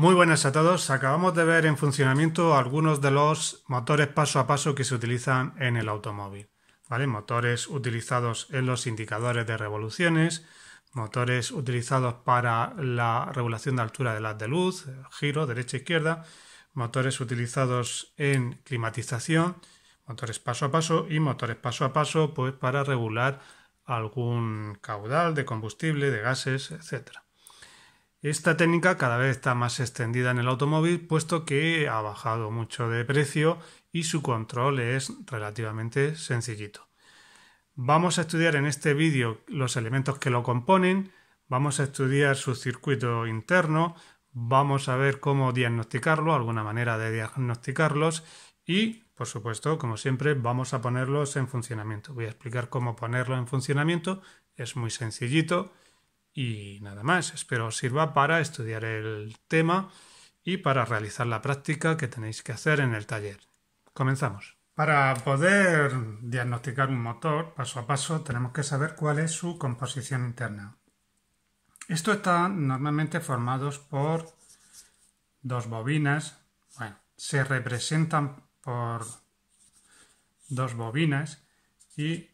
Muy buenas a todos. Acabamos de ver en funcionamiento algunos de los motores paso a paso que se utilizan en el automóvil. Motores utilizados en los indicadores de revoluciones, motores utilizados para la regulación de altura de las de luz, giro, derecha, izquierda, motores utilizados en climatización, motores paso a paso y motores paso a paso pues, para regular algún caudal de combustible, de gases, etcétera. Esta técnica cada vez está más extendida en el automóvil puesto que ha bajado mucho de precio y su control es relativamente sencillito. Vamos a estudiar en este vídeo los elementos que lo componen, vamos a estudiar su circuito interno, vamos a ver cómo diagnosticarlo, alguna manera de diagnosticarlos y, por supuesto, como siempre, vamos a ponerlos en funcionamiento. Voy a explicar cómo ponerlo en funcionamiento, es muy sencillito y nada más, espero os sirva para estudiar el tema y para realizar la práctica que tenéis que hacer en el taller. Comenzamos. Para poder diagnosticar un motor paso a paso tenemos que saber cuál es su composición interna. Esto está normalmente formado por dos bobinas, bueno, se representan por dos bobinas y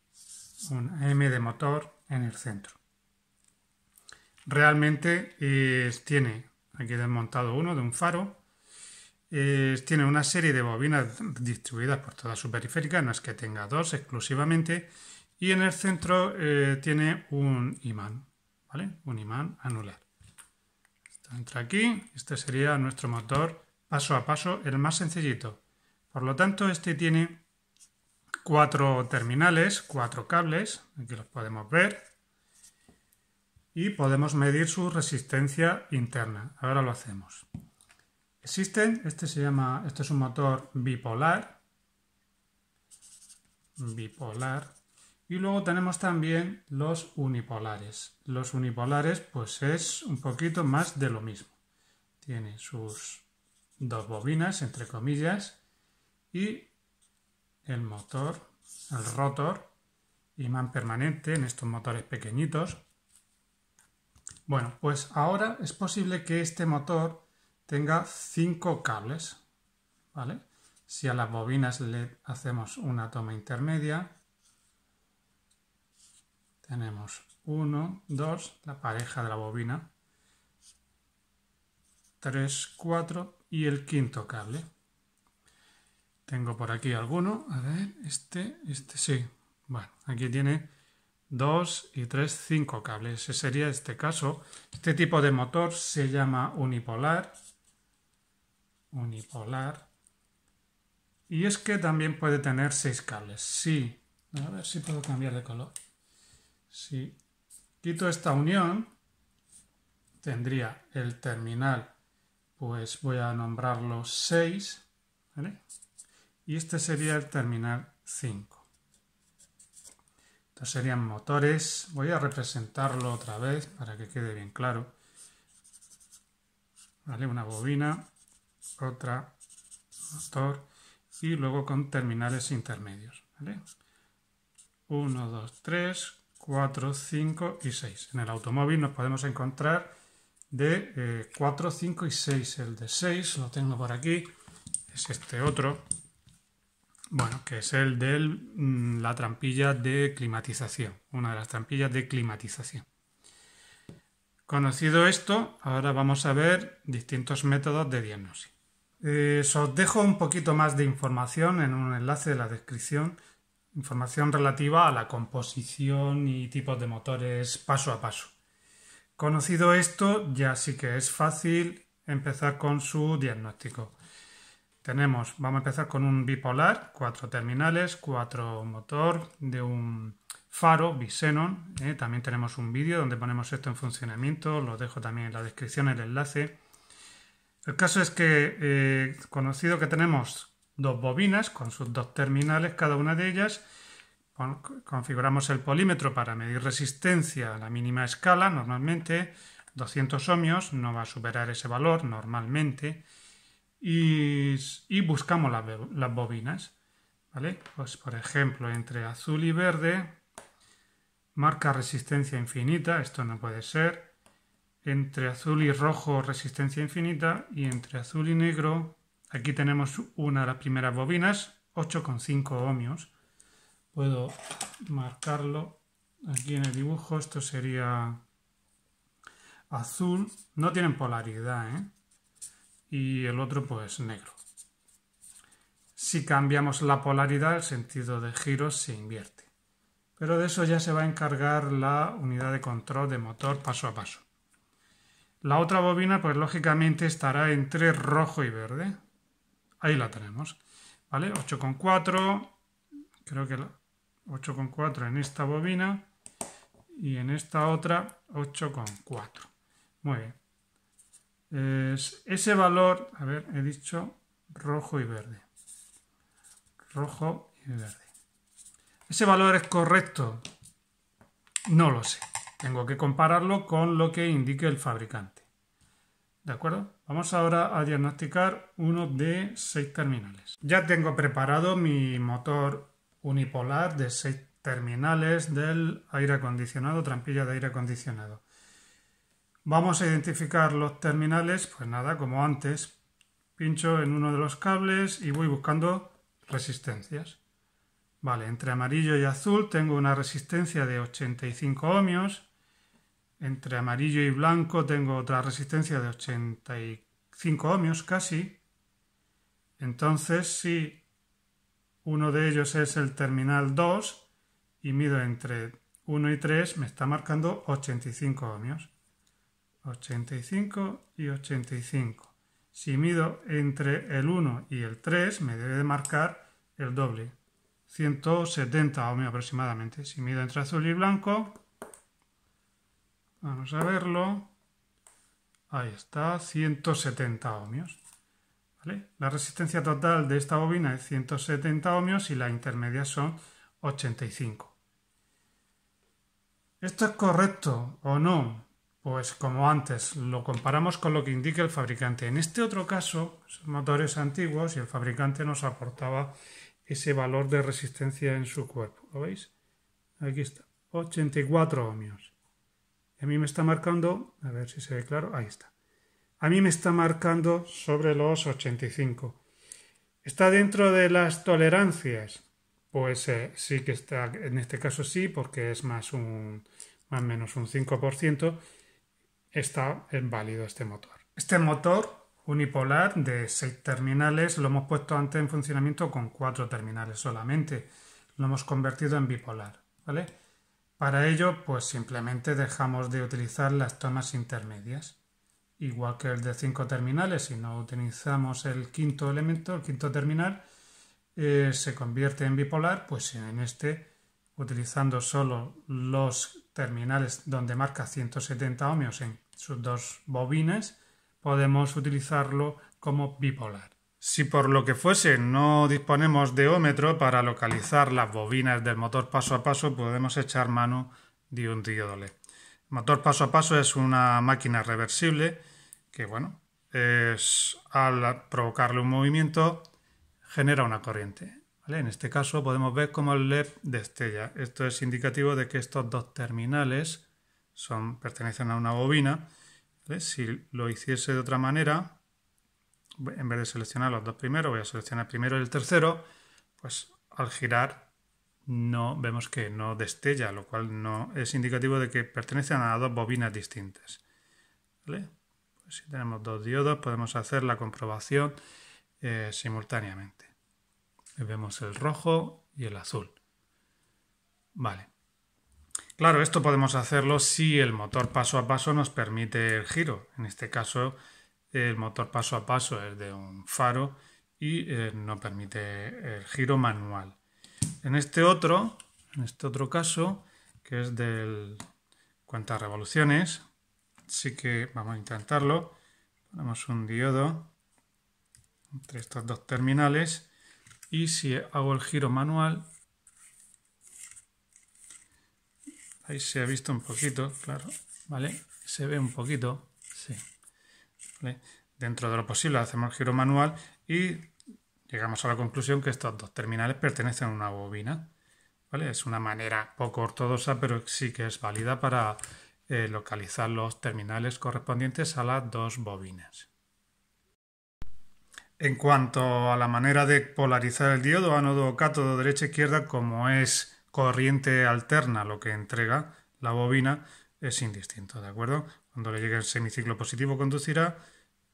un M de motor en el centro. Realmente eh, tiene, aquí desmontado uno de un faro, eh, tiene una serie de bobinas distribuidas por toda su periférica, no es que tenga dos exclusivamente, y en el centro eh, tiene un imán, ¿vale? Un imán anular. Esto entra aquí, este sería nuestro motor paso a paso, el más sencillito. Por lo tanto, este tiene cuatro terminales, cuatro cables, aquí los podemos ver, y podemos medir su resistencia interna. Ahora lo hacemos. Existen, este se llama, este es un motor bipolar, bipolar, y luego tenemos también los unipolares. Los unipolares pues es un poquito más de lo mismo. Tiene sus dos bobinas, entre comillas, y el motor, el rotor, imán permanente en estos motores pequeñitos, bueno, pues ahora es posible que este motor tenga cinco cables, ¿vale? Si a las bobinas le hacemos una toma intermedia, tenemos uno, dos, la pareja de la bobina, tres, cuatro y el quinto cable. Tengo por aquí alguno, a ver, este, este sí. Bueno, aquí tiene 2 y 3, 5 cables. Ese sería este caso. Este tipo de motor se llama unipolar. Unipolar. Y es que también puede tener 6 cables. Sí. A ver si puedo cambiar de color. Si quito esta unión, tendría el terminal, pues voy a nombrarlo 6. ¿vale? Y este sería el terminal 5. Estos serían motores. Voy a representarlo otra vez para que quede bien claro. ¿Vale? Una bobina, otra, motor y luego con terminales intermedios. 1, 2, 3, 4, 5 y 6. En el automóvil nos podemos encontrar de 4, eh, 5 y 6. El de 6 lo tengo por aquí. Es este otro. Bueno, que es el de mm, la trampilla de climatización, una de las trampillas de climatización. Conocido esto, ahora vamos a ver distintos métodos de diagnóstico. Eh, os dejo un poquito más de información en un enlace de la descripción, información relativa a la composición y tipos de motores paso a paso. Conocido esto, ya sí que es fácil empezar con su diagnóstico. Tenemos, vamos a empezar con un bipolar, cuatro terminales, cuatro motor de un faro Bisenon. ¿eh? También tenemos un vídeo donde ponemos esto en funcionamiento, lo dejo también en la descripción, el enlace. El caso es que, eh, conocido que tenemos dos bobinas con sus dos terminales, cada una de ellas, configuramos el polímetro para medir resistencia a la mínima escala, normalmente 200 ohmios, no va a superar ese valor normalmente y, buscamos las bobinas. ¿Vale? Pues por ejemplo, entre azul y verde, marca resistencia infinita, esto no puede ser. Entre azul y rojo, resistencia infinita. Y entre azul y negro, aquí tenemos una de las primeras bobinas, 8,5 ohmios. Puedo marcarlo aquí en el dibujo, esto sería azul. No tienen polaridad, ¿eh? y el otro pues negro. Si cambiamos la polaridad, el sentido de giro se invierte. Pero de eso ya se va a encargar la unidad de control de motor paso a paso. La otra bobina, pues lógicamente estará entre rojo y verde. Ahí la tenemos. ¿Vale? 8,4. Creo que la 8,4 en esta bobina. Y en esta otra, 8,4. Muy bien es ese valor, a ver, he dicho rojo y verde. Rojo y verde. ¿Ese valor es correcto? No lo sé. Tengo que compararlo con lo que indique el fabricante. ¿De acuerdo? Vamos ahora a diagnosticar uno de seis terminales. Ya tengo preparado mi motor unipolar de seis terminales del aire acondicionado, trampilla de aire acondicionado. Vamos a identificar los terminales, pues nada, como antes. Pincho en uno de los cables y voy buscando resistencias. Vale, entre amarillo y azul tengo una resistencia de 85 ohmios. Entre amarillo y blanco tengo otra resistencia de 85 ohmios casi. Entonces, si uno de ellos es el terminal 2 y mido entre 1 y 3, me está marcando 85 ohmios. 85 y 85. Si mido entre el 1 y el 3, me debe de marcar el doble. 170 ohmios aproximadamente. Si mido entre azul y blanco, vamos a verlo. Ahí está, 170 ohmios. La resistencia total de esta bobina es 170 ohmios y la intermedia son 85. ¿Esto es correcto o no? Pues como antes, lo comparamos con lo que indica el fabricante. En este otro caso, son motores antiguos y el fabricante nos aportaba ese valor de resistencia en su cuerpo. ¿Lo veis? Aquí está, 84 ohmios. A mí me está marcando, a ver si se ve claro, ahí está. A mí me está marcando sobre los 85. ¿Está dentro de las tolerancias? Pues eh, sí que está, en este caso sí, porque es más un, más o menos un 5%, está en válido este motor. Este motor unipolar de seis terminales lo hemos puesto antes en funcionamiento con cuatro terminales solamente. Lo hemos convertido en bipolar, ¿vale? Para ello, pues simplemente dejamos de utilizar las tomas intermedias. Igual que el de cinco terminales, si no utilizamos el quinto elemento, el quinto terminal, eh, se convierte en bipolar, pues en este, utilizando solo los terminales donde marca 170 ohmios en sus dos bobinas, podemos utilizarlo como bipolar. Si por lo que fuese no disponemos de ómetro para localizar las bobinas del motor paso a paso, podemos echar mano de un diodole. El motor paso a paso es una máquina reversible que, bueno, es al provocarle un movimiento genera una corriente. En este caso podemos ver cómo el LED destella. Esto es indicativo de que estos dos terminales pertenecen a una bobina. Si lo hiciese de otra manera, en vez de seleccionar los dos primeros, voy a seleccionar primero el tercero, pues al girar no vemos que no destella, lo cual no es indicativo de que pertenecen a dos bobinas distintas. Pues si tenemos dos diodos, podemos hacer la comprobación eh, simultáneamente. Vemos el rojo y el azul. Vale. Claro, esto podemos hacerlo si el motor paso a paso nos permite el giro. En este caso, el motor paso a paso es de un faro y eh, no permite el giro manual. En este otro, en este otro caso, que es del cuántas revoluciones, sí que vamos a intentarlo. Ponemos un diodo entre estos dos terminales y si hago el giro manual Ahí se ha visto un poquito, claro, ¿vale? Se ve un poquito, sí. Dentro de lo posible hacemos el giro manual y llegamos a la conclusión que estos dos terminales pertenecen a una bobina. ¿Vale? Es una manera poco ortodoxa, pero sí que es válida para eh, localizar los terminales correspondientes a las dos bobinas. En cuanto a la manera de polarizar el diodo, ánodo o cátodo, derecha-izquierda, como es corriente alterna lo que entrega la bobina es indistinto, ¿de acuerdo? Cuando le llegue el semiciclo positivo conducirá,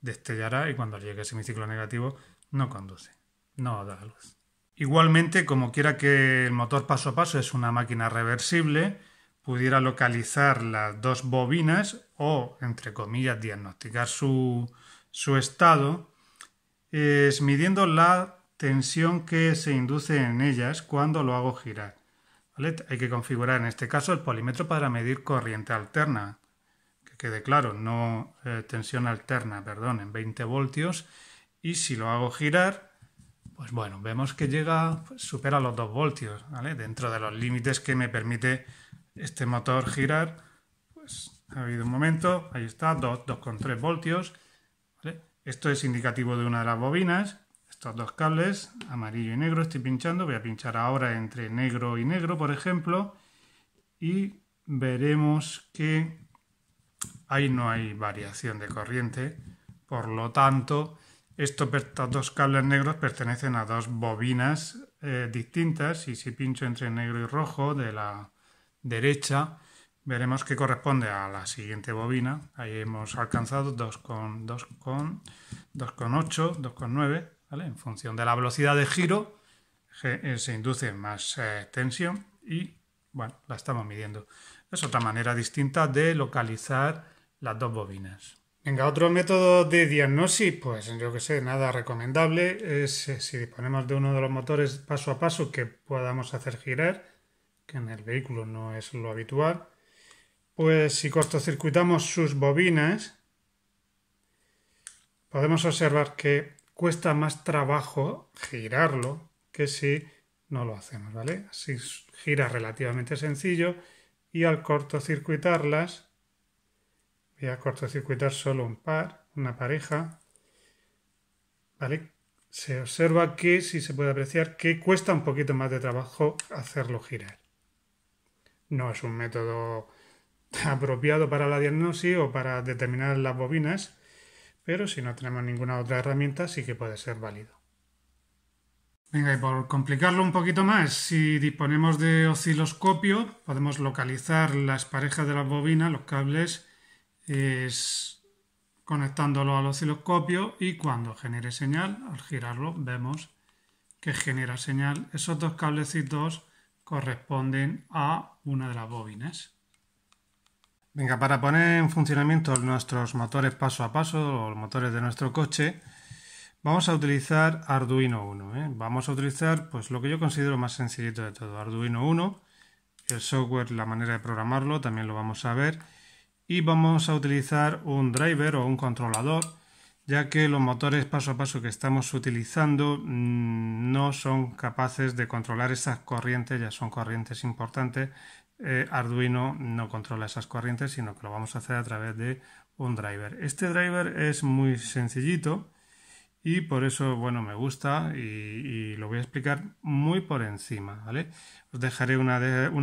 destellará y cuando le llegue el semiciclo negativo no conduce, no da luz. Igualmente, como quiera que el motor paso a paso es una máquina reversible, pudiera localizar las dos bobinas o, entre comillas, diagnosticar su, su estado, es midiendo la tensión que se induce en ellas cuando lo hago girar. E hay que configurar en este caso el polímetro para medir corriente alterna. Que quede claro, no eh, tensión alterna, perdón, en 20 voltios. Y si lo hago girar, pues bueno, vemos que llega, pues supera los 2 voltios, Dentro de los límites que me permite este motor girar, pues ha habido un momento, ahí está, 2,3 voltios. Esto es indicativo de una de las bobinas estos dos cables, amarillo y negro, estoy pinchando, voy a pinchar ahora entre negro y negro, por ejemplo, y veremos que ahí no hay variación de corriente, por lo tanto, estos, dos cables negros pertenecen a dos bobinas eh, distintas y si pincho entre negro y rojo de la derecha, veremos que corresponde a la siguiente bobina. Ahí hemos alcanzado 2,8, 2,9 en función de la velocidad de giro se eh, induce más eh, tensión y bueno, la estamos midiendo. Es otra manera distinta de localizar las dos bobinas. Venga, otro método de diagnosis, pues yo que sé, nada recomendable, es eh, si disponemos de uno de los motores paso a paso que podamos hacer girar, que en el vehículo no es lo habitual, pues si cortocircuitamos sus bobinas, podemos observar que cuesta más trabajo girarlo que si no lo hacemos, ¿vale? Así gira relativamente sencillo y al cortocircuitarlas, voy a cortocircuitar solo un par, una pareja, ¿vale? Se observa que, si se puede apreciar, que cuesta un poquito más de trabajo hacerlo girar. No es un método apropiado para la diagnosis o para determinar las bobinas, pero si no tenemos ninguna otra herramienta sí que puede ser válido. Venga, y por complicarlo un poquito más, si disponemos de osciloscopio, podemos localizar las parejas de las bobinas, los cables, es conectándolo al osciloscopio y cuando genere señal, al girarlo, vemos que genera señal. Esos dos cablecitos corresponden a una de las bobinas. Venga, para poner en funcionamiento nuestros motores paso a paso, los motores de nuestro coche, vamos a utilizar Arduino 1. ¿eh? Vamos a utilizar pues lo que yo considero más sencillito de todo, Arduino 1. El software, la manera de programarlo, también lo vamos a ver. Y vamos a utilizar un driver o un controlador, ya que los motores paso a paso que estamos utilizando mm, no son capaces de controlar esas corrientes, ya son corrientes importantes eh, Arduino no controla esas corrientes, sino que lo vamos a hacer a través de un driver. Este driver es muy sencillito y por eso, bueno, me gusta y, lo voy a explicar muy por encima, ¿vale? Os dejaré un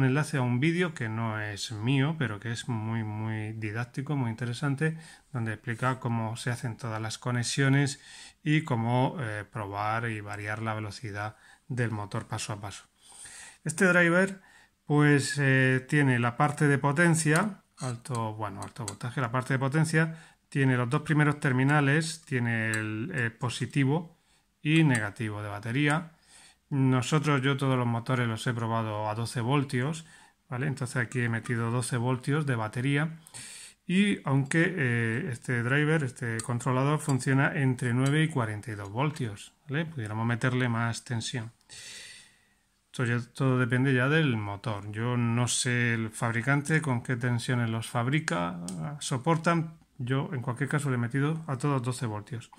enlace a un vídeo que no es mío, pero que es muy, muy didáctico, muy interesante, donde explica cómo se hacen todas las conexiones y cómo eh, probar y variar la velocidad del motor paso a paso. Este driver pues eh, tiene la parte de potencia, alto, bueno, alto voltaje, la parte de potencia tiene los dos primeros terminales, tiene el, eh, positivo y negativo de batería. Nosotros, yo todos los motores los he probado a 12 voltios, ¿vale? Entonces aquí he metido 12 voltios de batería. Y aunque eh, este driver, este controlador, funciona entre 9 y 42 voltios, ¿vale? Pudiéramos meterle más tensión todo depende ya del motor. Yo no sé el fabricante con qué tensiones los fabrica, soportan. Yo en cualquier caso le he metido a todos 12 voltios.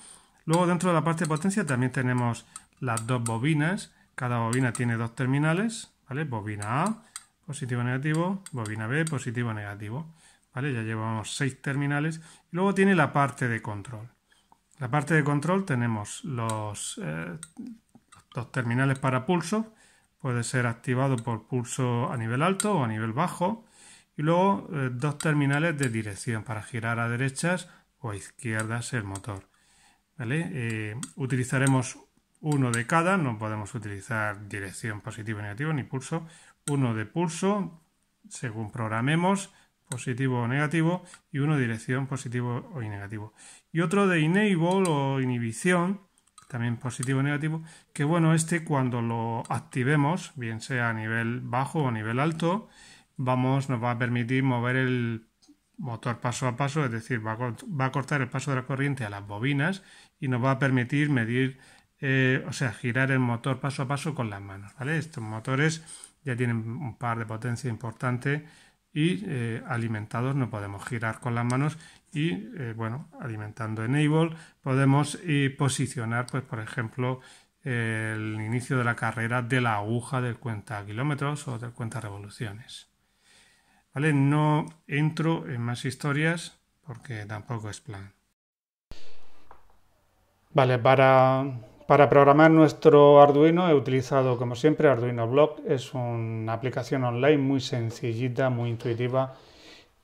Luego dentro de la parte de potencia también tenemos las dos bobinas. Cada bobina tiene dos terminales, ¿vale? Bobina A, positivo negativo, bobina B, positivo negativo. ¿Vale? Ya llevamos seis terminales. luego tiene la parte de control. La parte de control tenemos los, eh, dos terminales para pulso, puede ser activado por pulso a nivel alto o a nivel bajo y luego eh, dos terminales de dirección para girar a derechas o a izquierdas el motor. Eh, utilizaremos uno de cada, no podemos utilizar dirección o negativo ni pulso, uno de pulso según programemos positivo o negativo y uno de dirección positivo o negativo y otro de enable o inhibición también positivo o negativo, que bueno, este cuando lo activemos, bien sea a nivel bajo o a nivel alto, vamos, nos va a permitir mover el motor paso a paso, es decir, va a, cortar el paso de la corriente a las bobinas y nos va a permitir medir, eh, o sea, girar el motor paso a paso con las manos, ¿vale? Estos motores ya tienen un par de potencia importante y eh, alimentados no podemos girar con las manos y eh, bueno, alimentando Enable podemos eh, posicionar, pues por ejemplo, el inicio de la carrera de la aguja del cuenta kilómetros o del cuenta revoluciones. ¿Vale? No entro en más historias porque tampoco es plan. Vale, para, para programar nuestro Arduino he utilizado como siempre Arduino Block. Es una aplicación online muy sencillita, muy intuitiva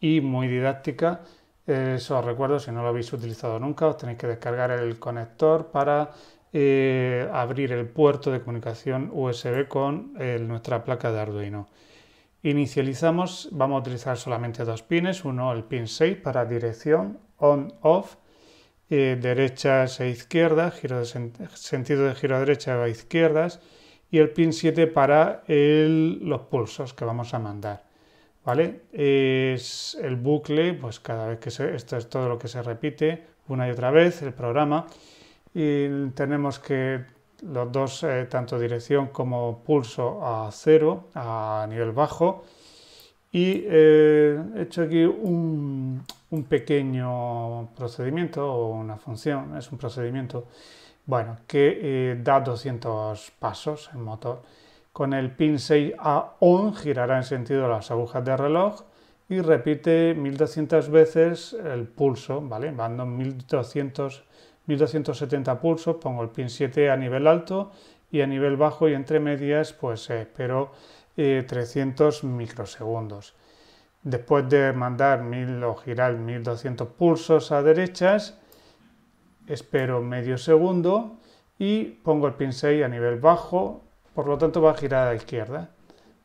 y muy didáctica eso os recuerdo, si no lo habéis utilizado nunca, os tenéis que descargar el conector para eh, abrir el puerto de comunicación USB con eh, nuestra placa de Arduino. Inicializamos, vamos a utilizar solamente dos pines, uno el pin 6 para dirección on-off, eh, derechas e izquierdas, giro sentido de giro a derecha e izquierdas, y el pin 7 para los pulsos que vamos a mandar. ¿vale? Es el bucle, pues cada vez que esto es todo lo que se repite una y otra vez, el programa, y tenemos que los dos, eh, tanto dirección como pulso a cero, a nivel bajo, y eh, he hecho aquí un, pequeño procedimiento o una función, es un procedimiento, bueno, que eh, da 200 pasos en motor. Con el pin 6 a ON girará en sentido las agujas de reloj y repite 1200 veces el pulso, ¿vale? Mando 1200, 1270 pulsos, pongo el pin 7 a nivel alto y a nivel bajo y entre medias pues eh, espero 300 eh, microsegundos. Después de mandar 1000 o girar 1200 pulsos a derechas, espero medio segundo y pongo el pin 6 a nivel bajo por lo tanto va a girar a la izquierda.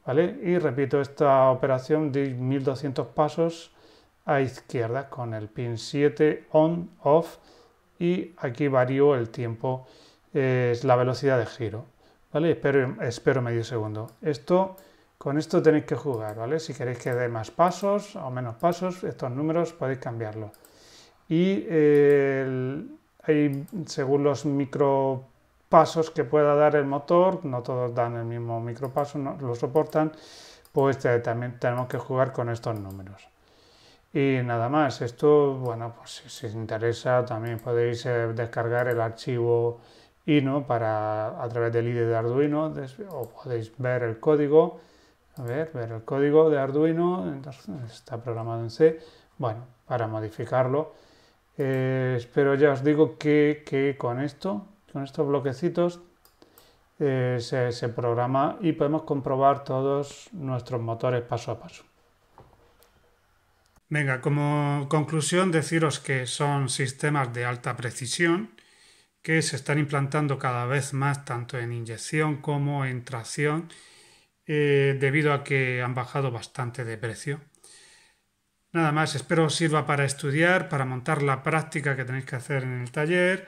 ¿vale? Y repito esta operación de 1200 pasos a izquierda con el pin 7 on, off y aquí varío el tiempo, eh, es la velocidad de giro. ¿vale? Espero, medio segundo. Esto, con esto tenéis que jugar, ¿vale? Si queréis que dé más pasos o menos pasos, estos números podéis cambiarlo. Y eh, según los micro pasos que pueda dar el motor, no todos dan el mismo micropaso, no lo soportan, pues también tenemos que jugar con estos números. Y nada más, esto, bueno, pues si os interesa también podéis eh, descargar el archivo INO para, a través del IDE de Arduino, o podéis ver el código, a ver, ver el código de Arduino, está programado en C, bueno, para modificarlo. Eh, pero ya os digo que, que con esto con estos bloquecitos eh, se, programa y podemos comprobar todos nuestros motores paso a paso. Venga, como conclusión deciros que son sistemas de alta precisión que se están implantando cada vez más tanto en inyección como en tracción eh, debido a que han bajado bastante de precio. Nada más, espero os sirva para estudiar, para montar la práctica que tenéis que hacer en el taller